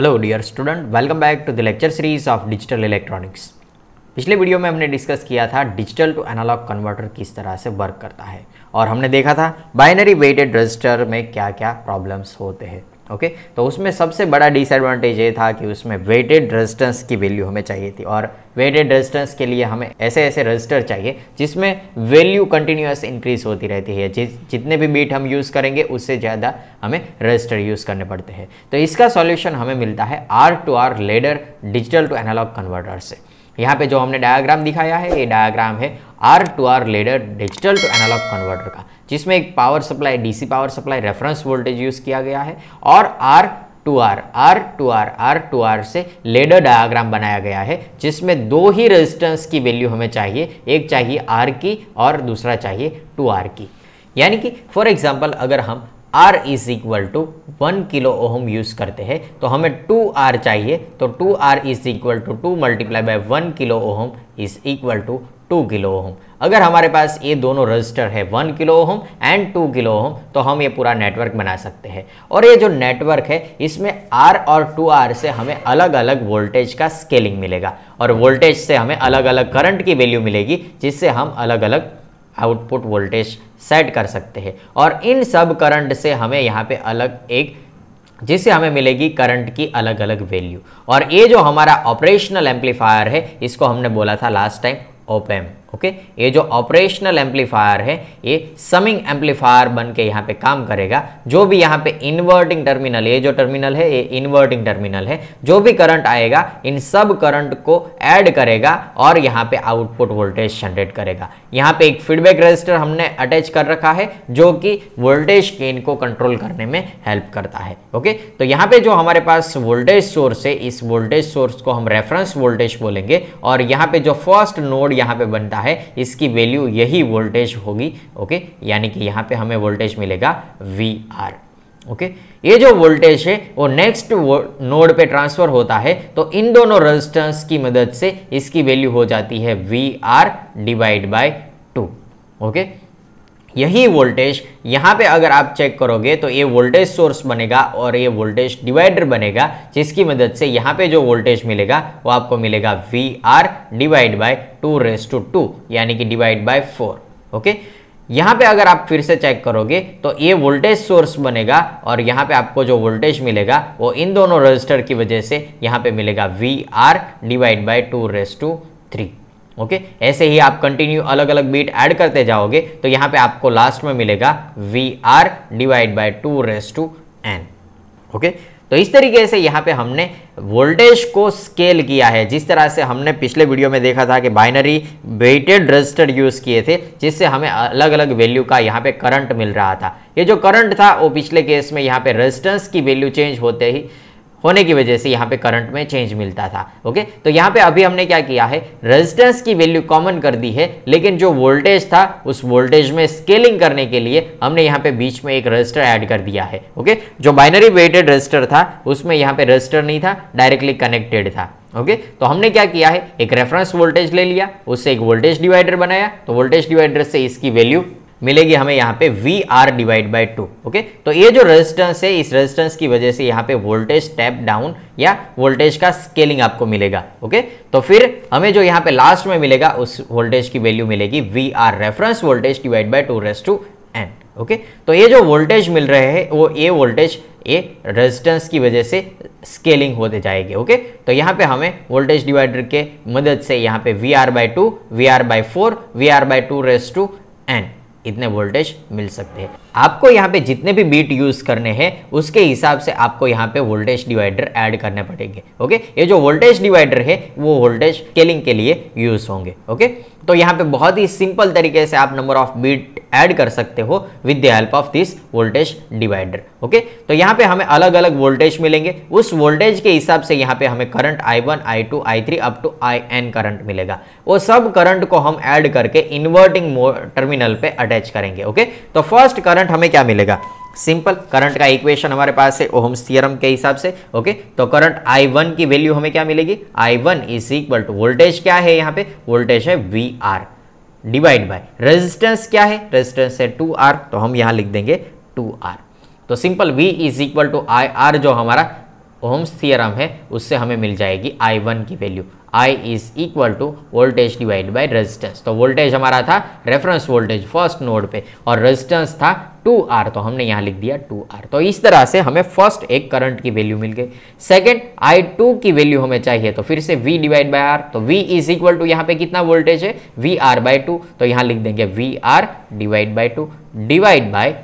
Hello dear student welcome back to the lecture series of digital electronics पिछले video में हमने discuss किया था डिजिटल टू एनालॉग कन्वर्टर किस तरह से वर्क करता है और हमने देखा था बाइनरी वेटेड रजिस्टर में क्या क्या प्रॉब्लम्स होते हैं ओके okay? तो उसमें सबसे बड़ा डिसएडवांटेज ये था कि उसमें वेटेड रेजिस्टेंस की वैल्यू हमें चाहिए थी और वेटेड रेजिस्टेंस के लिए हमें ऐसे ऐसे रजिस्टर चाहिए जिसमें वैल्यू कंटिन्यूस इंक्रीज होती रहती है जिस जितने भी बीट हम यूज़ करेंगे उससे ज़्यादा हमें रजिस्टर यूज़ करने पड़ते हैं तो इसका सॉल्यूशन हमें मिलता है R two R ladder digital to analog converter से यहाँ पे जो हमने डायग्राम दिखाया है ये डायाग्राम है R two R ladder digital to analog converter का जिसमें एक power supply DC power supply reference voltage use किया गया है और R two R R two R R two R से लेडर डायाग्राम बनाया गया है जिसमें दो ही रेजिस्टेंस की वैल्यू हमें चाहिए एक चाहिए आर की और दूसरा चाहिए टू आर की यानी कि फॉर एग्जाम्पल अगर हम R is equal to one kilo ohm use करते हैं तो हमें टू आर चाहिए तो two R is equal to two multiply by one kilo ohm is equal to two kilo ohm अगर हमारे पास ये दोनों रजिस्टर है one kilo ohm and two kilo ohm तो हम ये पूरा नेटवर्क बना सकते हैं और ये जो नेटवर्क है इसमें आर और टू आर से हमें अलग अलग वोल्टेज का स्केलिंग मिलेगा और वोल्टेज से हमें अलग अलग करंट की वैल्यू मिलेगी जिससे हम अलग अलग आउटपुट वोल्टेज सेट कर सकते हैं और इन सब करंट से हमें यहाँ पे अलग एक जिससे हमें मिलेगी करंट की अलग अलग वैल्यू और ये जो हमारा ऑपरेशनल एम्पलीफायर है इसको हमने बोला था लास्ट टाइम ओपेम ओके ये जो ऑपरेशनल एम्पलीफायर है ये समिंग एम्पलीफायर बन के यहाँ पे काम करेगा जो भी यहाँ पे इन्वर्टिंग टर्मिनल ये जो टर्मिनल है ये इन्वर्टिंग टर्मिनल है जो भी करंट आएगा इन सब करंट को ऐड करेगा और यहाँ पे आउटपुट वोल्टेज जनरेट करेगा यहाँ पे एक फीडबैक रजिस्टर हमने अटैच कर रखा है जो कि वोल्टेज केन को कंट्रोल करने में हेल्प करता है ओके तो यहाँ पे जो हमारे पास वोल्टेज सोर्स है इस वोल्टेज सोर्स को हम रेफरेंस वोल्टेज बोलेंगे और यहाँ पे जो फर्स्ट नोड यहाँ पे बनता क्या है इसकी वैल्यू यही वोल्टेज होगी ओके यानी कि यहाँ पे हमें वोल्टेज मिलेगा वी आर ओके ये जो वोल्टेज है वो नेक्स्ट नोड पे ट्रांसफर होता है तो इन दोनों रेजिस्टेंस की मदद से इसकी वैल्यू हो जाती है V R divide by two okay यही वोल्टेज यहाँ पे अगर आप चेक करोगे तो ये वोल्टेज सोर्स बनेगा और ये वोल्टेज डिवाइडर बनेगा जिसकी मदद से यहाँ पे जो वोल्टेज मिलेगा वो आपको मिलेगा V R divide by two raise to two यानी कि डिवाइड बाय फोर ओके यहाँ पे अगर आप फिर से चेक करोगे तो ये वोल्टेज सोर्स बनेगा और यहाँ पे आपको जो वोल्टेज मिलेगा वो इन दोनों रजिस्टर की वजह से यहाँ पे मिलेगा V R divide by two raise to three okay ऐसे ही आप कंटिन्यू अलग अलग बीट ऐड करते जाओगे तो यहाँ पे आपको लास्ट में मिलेगा V R divide by two raise to N okay तो इस तरीके से यहाँ पे हमने वोल्टेज को स्केल किया है जिस तरह से हमने पिछले वीडियो में देखा था कि बाइनरी वेटेड रजिस्टर यूज़ किए थे जिससे हमें अलग अलग वैल्यू का यहाँ पे करंट मिल रहा था ये जो करंट था वो पिछले केस में यहाँ पे रेजिस्टेंस की वैल्यू चेंज होते ही होने की वजह से यहाँ पे करंट में चेंज मिलता था ओके तो यहाँ पे अभी हमने क्या किया है रेजिस्टेंस की वैल्यू कॉमन कर दी है लेकिन जो वोल्टेज था उस वोल्टेज में स्केलिंग करने के लिए हमने यहाँ पे बीच में एक रजिस्टर ऐड कर दिया है ओके जो बाइनरी वेटेड रजिस्टर था उसमें यहाँ पे रजिस्टर नहीं था डायरेक्टली कनेक्टेड था ओके okay? तो हमने क्या किया है एक रेफरेंस वोल्टेज ले लिया उससे एक वोल्टेज डिवाइडर बनाया तो वोल्टेज डिवाइडर से इसकी वैल्यू मिलेगी हमें यहाँ पे V R divide by two okay तो ये जो रेजिस्टेंस है इस रेजिस्टेंस की वजह से यहाँ पे वोल्टेज स्टेप डाउन या वोल्टेज का स्केलिंग आपको मिलेगा ओके तो फिर हमें जो यहाँ पे लास्ट में मिलेगा उस वोल्टेज की वैल्यू मिलेगी V R reference voltage divide by two raise to N okay तो ये जो वोल्टेज मिल रहे हैं वो ये वोल्टेज ये रेजिस्टेंस की वजह से स्केलिंग होते जाएगी ओके तो यहाँ पे हमें वोल्टेज डिवाइडर के मदद से यहाँ पे V R by two V R by four V R by two raise to N इतने वोल्टेज मिल सकते हैं आपको यहाँ पे जितने भी बीट यूज़ करने हैं उसके हिसाब से आपको यहाँ पे वोल्टेज डिवाइडर ऐड करने पड़ेंगे ओके ये जो वोल्टेज डिवाइडर है वो वोल्टेज स्केलिंग के लिए यूज़ होंगे ओके तो यहाँ पे बहुत ही सिंपल तरीके से आप नंबर ऑफ बीट ऐड कर सकते हो with the help of this voltage divider okay तो यहाँ पे हमें अलग अलग वोल्टेज मिलेंगे उस वोल्टेज के हिसाब से यहाँ पे हमें current I1, I2, I3 to up to I N current मिलेगा वो सब करंट को हम ऐड करके इन्वर्टिंग टर्मिनल पे अटैच करेंगे ओके तो फर्स्ट करंट करंट हमें क्या मिलेगा सिंपल करंट का इक्वेशन हमारे पास है ओहम्स थ्योरम के हिसाब से ओके तो करंट I1 की वैल्यू हमें क्या मिलेगी I1 one is equal to voltage क्या है यहाँ पे वोल्टेज है V R divide by resistance क्या है रेजिस्टेंस है टू आर तो हम यहाँ लिख देंगे टू आर तो simple V is equal to I R जो हमारा ओहम्स थियरम है उससे हमें मिल जाएगी आई वन की value I is equal to voltage divide by resistance तो वोल्टेज हमारा था रेफरेंस वोल्टेज फर्स्ट नोड पे और रेजिस्टेंस था 2R तो हमने यहाँ लिख दिया 2R तो इस तरह से हमें फर्स्ट एक करंट की वैल्यू मिल गई सेकंड I2 की वैल्यू हमें चाहिए तो फिर से V डिवाइड बाय R तो V इज इक्वल टू यहाँ पे कितना वोल्टेज है वी आर बाय टू तो यहाँ लिख देंगे V R divide by two divide by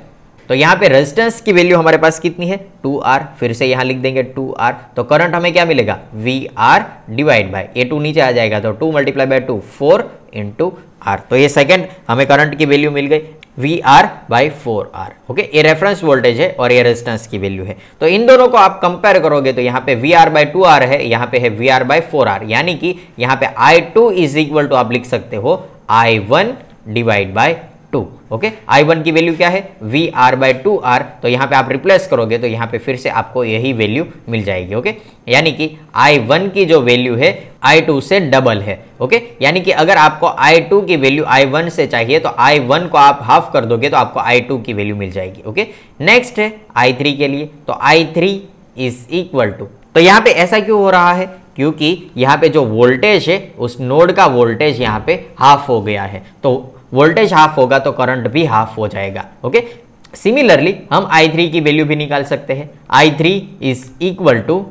तो यहाँ पे रेजिस्टेंस की वैल्यू हमारे पास कितनी है टू आर फिर से यहाँ लिख देंगे टू आर तो करंट हमें क्या मिलेगा V R divide by A two नीचे आ जाएगा तो two multiply by two four into R तो ये सेकेंड हमें करंट की वैल्यू मिल गई V R by four R okay ये रेफरेंस वोल्टेज है और ये रेजिस्टेंस की वैल्यू है तो इन दोनों को आप कंपेयर करोगे तो यहाँ पे V R by two R है यहाँ पे है V R by four R यानी कि यहाँ पे I two is equal to आप लिख सकते हो I one divide by two okay I one की वैल्यू क्या है V R by two R तो यहाँ पे आप रिप्लेस करोगे तो यहाँ पे फिर से आपको यही वैल्यू मिल जाएगी ओके यानी कि आई वन की जो वैल्यू है आई टू से डबल है ओके यानी कि अगर आपको आई टू की वैल्यू आई वन से चाहिए तो आई वन को आप हाफ कर दोगे तो आपको आई टू की वैल्यू मिल जाएगी ओके नेक्स्ट है आई थ्री के लिए तो I three is equal to तो यहाँ पे ऐसा क्यों हो रहा है क्योंकि यहाँ पे जो वोल्टेज है उस नोड का वोल्टेज यहाँ पे हाफ हो गया है तो वोल्टेज हाफ होगा तो करंट भी हाफ हो जाएगा ओके सिमिलरली हम आई थ्री की वैल्यू भी निकाल सकते हैं I three is equal to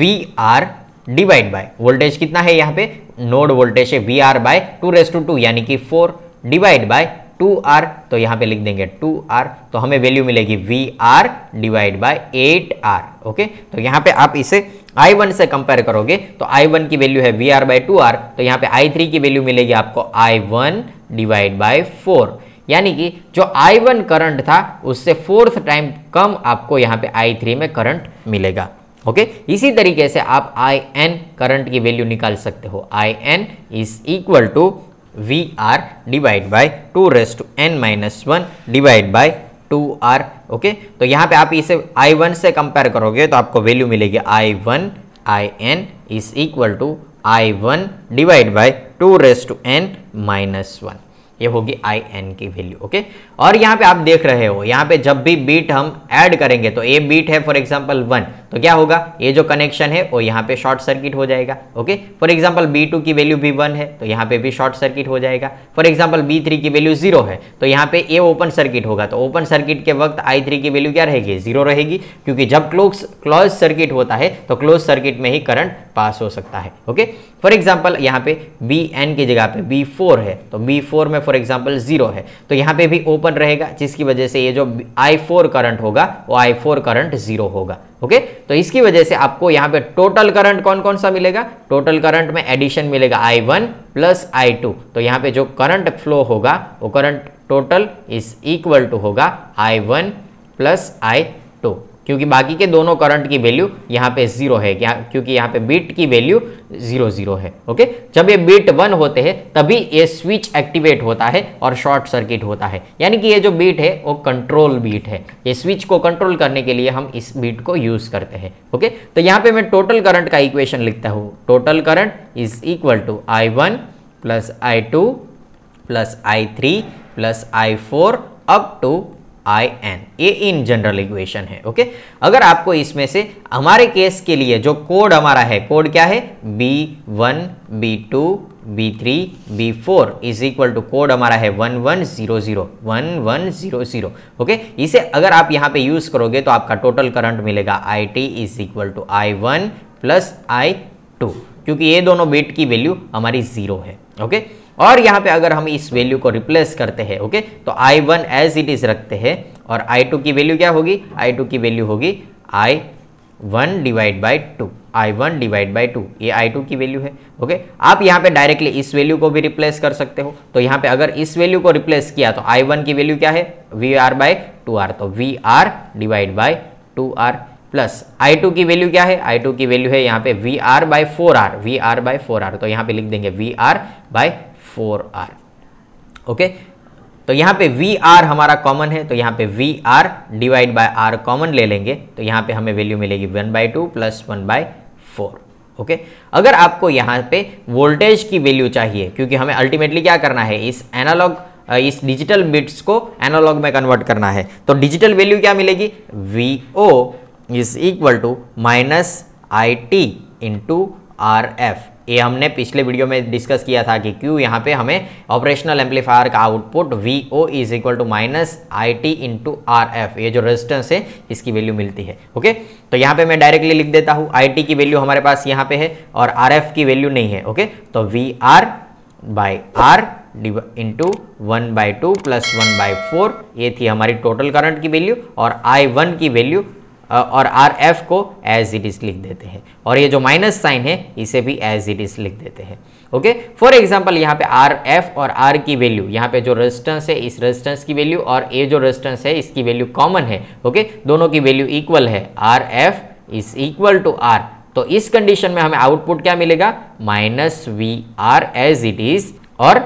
V R divide by voltage कितना है यहाँ पे नोड वोल्टेज है V R by two raise to two यानी कि four divide by two R तो यहां पे लिख देंगे टू आर तो हमें वैल्यू मिलेगी V R divide by eight R okay तो यहां पे आप इसे आई वन से कंपेयर करोगे तो आई वन की वैल्यू है V R by two R तो यहां पे आई थ्री की वैल्यू मिलेगी आपको I one divide by four यानी कि जो I1 वन करंट था उससे फोर्थ टाइम कम आपको यहां पे I3 में करंट मिलेगा ओके इसी तरीके से आप आई एन करंट की वैल्यू निकाल सकते हो I N is equal to R divide by two raise to N minus one divide by two R okay तो यहाँ पे आप इसे आई वन से कंपेयर करोगे तो आपको वैल्यू मिलेगी I one I N is equal to I one divide by two raise to N minus one ये होगी आई एन की वैल्यू ओके और यहाँ पे आप देख रहे हो यहाँ पे जब भी बीट हम ऐड करेंगे तो ए बीट है फॉर एग्जाम्पल वन तो क्या होगा ये जो कनेक्शन है वो यहाँ पे शॉर्ट सर्किट हो जाएगा okay for example B two की वैल्यू बी वन है तो यहाँ पे भी शॉर्ट सर्किट हो जाएगा फॉर एग्जाम्पल बी थ्री की वैल्यू जीरो है तो यहाँ पे ए ओपन सर्किट होगा तो ओपन सर्किट के वक्त आई थ्री की वैल्यू क्या रहेगी जीरो रहेगी क्योंकि जब क्लोज क्लोज सर्किट होता है तो क्लोज सर्किट में ही करंट पास हो सकता है ओके फॉर एग्जाम्पल यहाँ पे बी एन की जगह पे बी फोर है तो बी फोर में फॉर एग्जाम्पल जीरो है तो यहाँ पे भी ओपन रहेगा जिसकी वजह से ये जो आई फोर करंट होगा वो आई फोर करंट जीरो होगा ओके तो इसकी वजह से आपको यहाँ पे टोटल करंट कौन कौन सा मिलेगा टोटल करंट में एडिशन मिलेगा I one plus I two तो यहां पे जो करंट फ्लो होगा वो current total is equal to होगा I one plus I two क्योंकि बाकी के दोनों करंट की वैल्यू यहाँ पे जीरो है क्या क्योंकि यहाँ पे बीट की वैल्यू जीरो जीरो है ओके जब ये बीट वन होते हैं तभी ये स्विच एक्टिवेट होता है और शॉर्ट सर्किट होता है यानी कि ये जो बीट है वो कंट्रोल बीट है ये स्विच को कंट्रोल करने के लिए हम इस बीट को यूज करते हैं ओके तो यहाँ पे मैं टोटल करंट का इक्वेशन लिखता हूँ total current is equal to I one plus I two plus I three plus I four up to I N a in general equation है ओके अगर आपको इसमें से हमारे केस के लिए जो कोड हमारा है कोड क्या है B one B two B three B four is equal to code हमारा है one one zero zero one one zero zero okay इसे अगर आप यहाँ पे यूज़ करोगे तो आपका टोटल करंट मिलेगा I T is equal to I one plus I two क्योंकि ये दोनों बिट की वैल्यू हमारी ज़ीरो है ओके okay? और यहाँ पे अगर हम इस वैल्यू को रिप्लेस करते हैं ओके तो I one as it is रखते हैं और आई टू की वैल्यू क्या होगी I2 की वैल्यू होगी I1 one divide by two I one divide by two ये I2 की वैल्यू है ओके आप यहाँ पे डायरेक्टली इस वैल्यू को भी रिप्लेस कर सकते हो तो यहाँ पे अगर इस वैल्यू को रिप्लेस किया तो आई वन की वैल्यू क्या है V R by two R तो V R divide by two R plus I two की वैल्यू क्या है आई टू की वैल्यू है यहाँ पे V R by four R V R by four R तो यहाँ पे लिख देंगे V R by four R okay तो यहाँ पे वी आर हमारा कॉमन है तो यहाँ पे V R divide by R common ले लेंगे तो यहाँ पे हमें वैल्यू मिलेगी one by two plus one by four okay अगर आपको यहाँ पे वोल्टेज की वैल्यू चाहिए क्योंकि हमें अल्टीमेटली क्या करना है इस एनालॉग इस डिजिटल बिट्स को एनालॉग में कन्वर्ट करना है तो डिजिटल वैल्यू क्या मिलेगी V O is equal to minus I T into R F ये हमने पिछले वीडियो में डिस्कस किया था कि क्यों यहाँ पे हमें ऑपरेशनल एम्पलीफायर का output V O is equal to minus I T into R F ये जो रेजिस्टेंस है इसकी वैल्यू मिलती है ओके तो यहाँ पे मैं डायरेक्टली लिख देता हूँ आई टी की वैल्यू हमारे पास यहाँ पे है और आर एफ की वैल्यू नहीं है ओके तो V R by R into one by two plus one by four ये थी हमारी टोटल करंट की वैल्यू और आई वन की वैल्यू और आर एफ को एज इट इज लिख देते हैं और ये जो माइनस साइन है इसे भी एज इट इज लिख देते हैं ओके फॉर एग्जाम्पल यहाँ पे आर एफ और आर की वैल्यू यहाँ पे जो रेजिस्टेंस है इस रेजिस्टेंस की वैल्यू और ए जो रेजिस्टेंस है इसकी वैल्यू कॉमन है ओके okay? दोनों की वैल्यू इक्वल है R F is equal to R तो इस कंडीशन में हमें आउटपुट क्या मिलेगा minus V R as it is और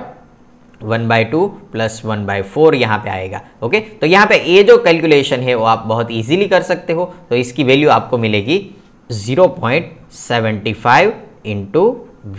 one by two plus one by four यहाँ पे आएगा ओके तो यहाँ पे ये जो कैलकुलेशन है वो आप बहुत इजीली कर सकते हो तो इसकी वैल्यू आपको मिलेगी zero point seventy five into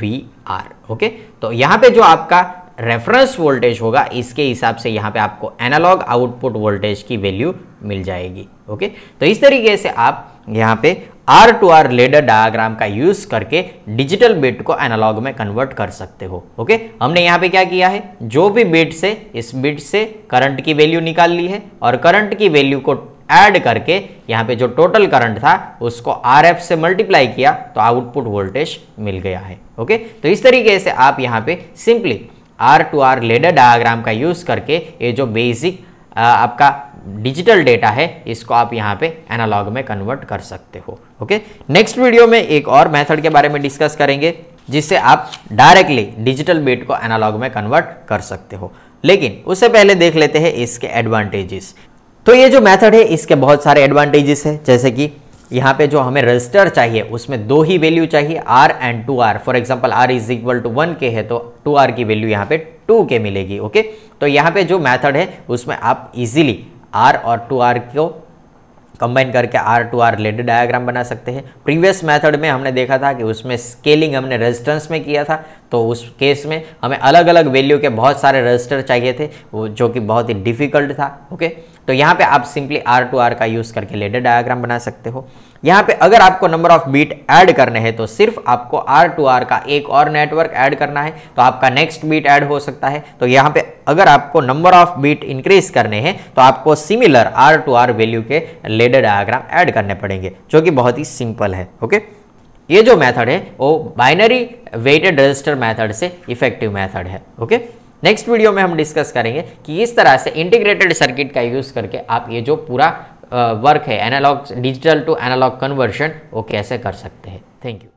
V R okay तो यहाँ पे जो आपका रेफरेंस वोल्टेज होगा इसके हिसाब से यहाँ पे आपको एनालॉग आउटपुट वोल्टेज की वैल्यू मिल जाएगी ओके तो इस तरीके से आप यहाँ पे R two R ladder diagram का यूज करके डिजिटल बिट को एनालॉग में कन्वर्ट कर सकते हो ओके हमने यहाँ पे क्या किया है जो भी बिट से इस बिट से करंट की वैल्यू निकाल ली है और करंट की वैल्यू को ऐड करके यहाँ पे जो टोटल करंट था उसको आर एफ से मल्टीप्लाई किया तो आउटपुट वोल्टेज मिल गया है ओके तो इस तरीके से आप यहाँ पे simply R two R ladder diagram का यूज करके ये जो बेसिक आपका डिजिटल डेटा है इसको आप यहाँ पे एनालॉग में कन्वर्ट कर सकते हो ओके नेक्स्ट वीडियो में एक और मेथड के बारे में डिस्कस करेंगे जिससे आप डायरेक्टली डिजिटल बिट को एनालॉग में कन्वर्ट कर सकते हो लेकिन उससे पहले देख लेते हैं इसके एडवांटेजेस तो ये जो मेथड है इसके बहुत सारे एडवांटेजेस है जैसे कि यहाँ पे जो हमें रजिस्टर चाहिए उसमें दो ही वैल्यू चाहिए R and two R for example R is equal to one K है तो टू आर की वैल्यू यहाँ पे टू के मिलेगी ओके तो यहाँ पे जो मैथड है उसमें आप इजीली आर और टू आर को कंबाइन करके R two R ladder diagram बना सकते हैं प्रीवियस मेथड में हमने देखा था कि उसमें स्केलिंग हमने रेजिस्टेंस में किया था तो उस केस में हमें अलग अलग वैल्यू के बहुत सारे रजिस्टर चाहिए थे वो जो कि बहुत ही डिफ़िकल्ट था ओके तो यहाँ पे आप सिंपली आर टू आर का यूज़ करके लेडर डायग्राम बना सकते हो यहाँ पे अगर आपको नंबर ऑफ बीट ऐड करने हैं तो सिर्फ आपको आर टू आर का एक और नेटवर्क ऐड करना है तो आपका नेक्स्ट बीट ऐड हो सकता है तो यहाँ पे अगर आपको नंबर ऑफ बीट इंक्रीज करने हैं तो आपको similar R two R value के लेडर डायाग्राम ऐड करने पड़ेंगे जो कि बहुत ही सिंपल है ओके ये जो मैथड है वो बाइनरी वेटेड रजिस्टर मैथड से इफेक्टिव मैथड है ओके नेक्स्ट वीडियो में हम डिस्कस करेंगे कि इस तरह से इंटीग्रेटेड सर्किट का यूज़ करके आप ये जो पूरा वर्क है analogue digital to analogue conversion वो कैसे कर सकते हैं थैंक यू